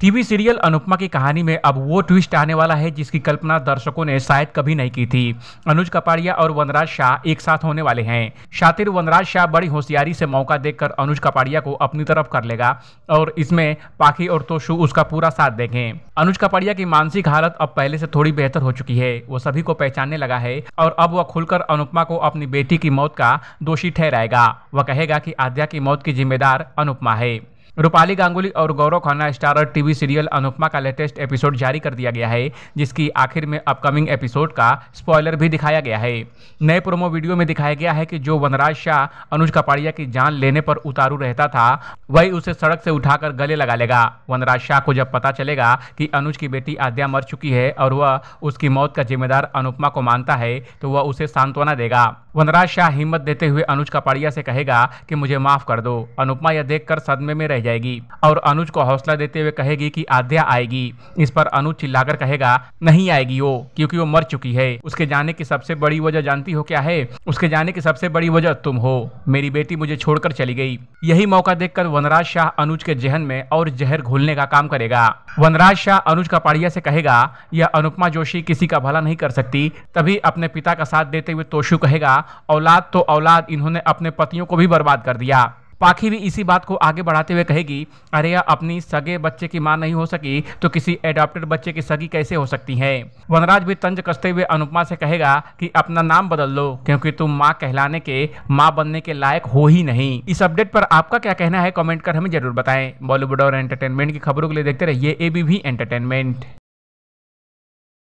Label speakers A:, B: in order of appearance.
A: TV serial Anupama की कहानी में अब वो ट्विस्ट आने वाला है जिसकी कल्पना दर्शकों ने शायद कभी नहीं की थी अनुज कपाड़िया और वनराज शाह एक साथ होने वाले हैं शातिर वनराज शाह बड़ी होशियारी से मौका देखकर अनुज कपाड़िया को अपनी तरफ कर लेगा और इसमें पाखी और तोशु उसका पूरा साथ देखें अनुज कपाड़िया की मानसिक हालत अब पहले से थोड़ी बेहतर हो चुकी है वो सभी को पहचानने लगा है और अब वह खुलकर अनुपमा को अपनी बेटी की मौत का दोषी ठहराएगा वह कहेगा कि आद्या की मौत की जिम्मेदार अनुपमा है रूपाली गांगुली और Gaurav Khanna starrer TV serial Anupamaa का लेटेस्ट एपिसोड जारी कर दिया गया है जिसकी आखिर में अपकमिंग एपिसोड का स्पॉयलर भी दिखाया गया है नए प्रोमो वीडियो में दिखाया गया है कि जो वनराज शाह अनुज कपाड़िया की जान लेने पर उतारू रहता था वही उसे सड़क से उठाकर गले लगा लेगा वनराज शाह को जब पता चलेगा कि अनुज की बेटी आद्या मर चुकी है और वह उसकी मौत का जिम्मेदार अनुपमा को मानता है तो वह उसे सांत्वना देगा वनराज शाह हिम्मत देते हुए अनुज कपाड़िया से कहेगा कि मुझे माफ कर दो अनुपमा यह देखकर सदमे में रह जाएगी और अनुज को हौसला देते हुए कहेगी कि आद्या आएगी इस पर अनुज चिल्लाकर कहेगा नहीं आएगी वो क्योंकि वो मर चुकी है उसके जाने की सबसे बड़ी वजह जानती हो क्या है उसके जाने की सबसे बड़ी वजह तुम हो मेरी बेटी मुझे छोड़कर चली गई यही मौका देखकर वनराज शाह अनुज के जहन में और जहर घोलने का काम करेगा वनराज शाह अनुज का पाड़िया से कहेगा यह अनुपमा जोशी किसी का भला नहीं कर सकती तभी अपने पिता का साथ देते हुए तोशु कहेगा औलाद तो औलाद इन्होंने अपने पतियों को भी बर्बाद कर दिया पाखी भी इसी बात को आगे बढ़ाते हुए कहेगी अरे अपनी सगे बच्चे की माँ नहीं हो सकी तो किसी एडॉप्टेड बच्चे की सगी कैसे हो सकती है वनराज भी तंज कसते हुए अनुपमा से कहेगा कि अपना नाम बदल लो क्योंकि तुम माँ कहलाने के माँ बनने के लायक हो ही नहीं इस अपडेट पर आपका क्या कहना है कमेंट कर हमें जरूर बताएं बॉलीवुड और एंटरटेनमेंट की खबरों के लिए देखते रहिए एबीवी एंटरटेनमेंट